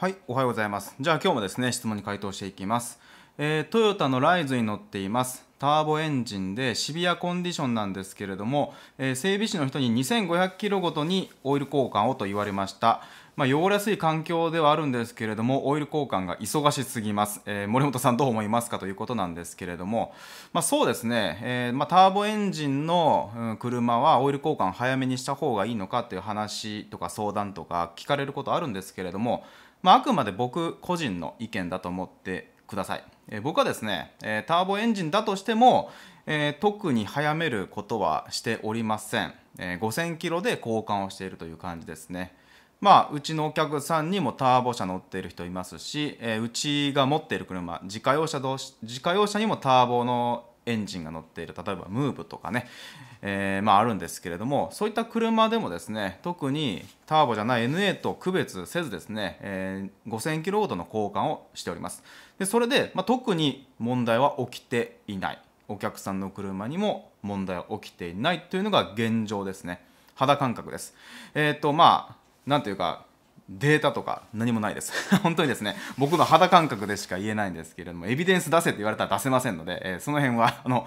はい、おはようございます。じゃあ今日もですね、質問に回答していきます。えー、トヨタのライズに乗っています。ターボエンジンでシビアコンディションなんですけれども、えー、整備士の人に2500キロごとにオイル交換をと言われました。まあ、汚れやすい環境ではあるんですけれども、オイル交換が忙しすぎます。えー、森本さんどう思いますかということなんですけれども、まあ、そうですね、えー、まあ、ターボエンジンの車はオイル交換早めにした方がいいのかっていう話とか相談とか聞かれることあるんですけれども、まあ、あくまで僕個人の意見だと思ってください。え僕はですね、えターボエンジンだとしても、えー、特に早めることはしておりません、えー、5000キロで交換をしているという感じですね、まあ、うちのお客さんにもターボ車乗っている人いますし、えー、うちが持っている車自家用車同士自家用車にもターボのエンジンが乗っている例えばムーブとかね、えー、まあ、あるんですけれどもそういった車でもですね特にターボじゃない NA と区別せずですね、えー、5000キロほどの交換をしておりますでそれで、まあ、特に問題は起きていないお客さんの車にも問題は起きていないというのが現状ですね肌感覚ですえっ、ー、とまあんというかデータとか何もないです 本当にですね僕の肌感覚でしか言えないんですけれどもエビデンス出せって言われたら出せませんので、えー、その辺はあの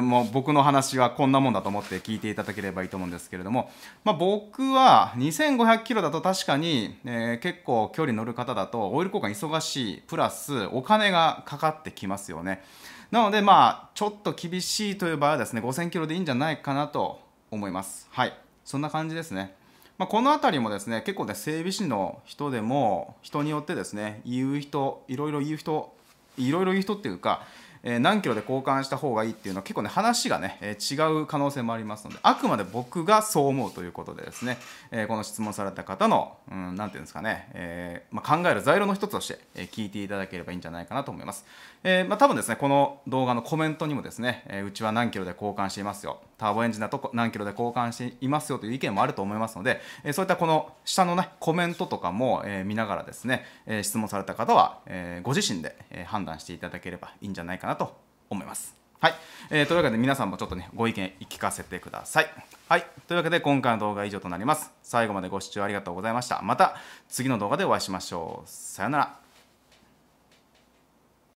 もう僕の話はこんなもんだと思って聞いていただければいいと思うんですけれども、まあ、僕は2500キロだと確かに、えー、結構距離乗る方だとオイル交換忙しいプラスお金がかかってきますよねなのでまあちょっと厳しいという場合はですね5000キロでいいんじゃないかなと思いますはいそんな感じですねまあ、この辺りもですね結構ね整備士の人でも人によってですね言う人いろいろ言う人いろいろ言う人っていうかえー、何キロで交換した方がいいっていうのは結構ね話がね、えー、違う可能性もありますのであくまで僕がそう思うということでですね、えー、この質問された方の何、うん、て言うんですかね、えまあ、考える材料の一つとして、え聞いていただければいいんじゃないかなと思います、えまあ、多分ですねこの動画のコメントにもですね、えうちは何キロで交換していますよターボエンジンだと何キロで交換していますよという意見もあると思いますので、えそういったこの下のねコメントとかも、え見ながらですね、え質問された方は、えご自身で、え判断していただければいいんじゃないかななと思います。はい、えー、というわけで皆さんもちょっとねご意見聞かせてください。はい、というわけで今回の動画は以上となります。最後までご視聴ありがとうございました。また次の動画でお会いしましょう。さようなら。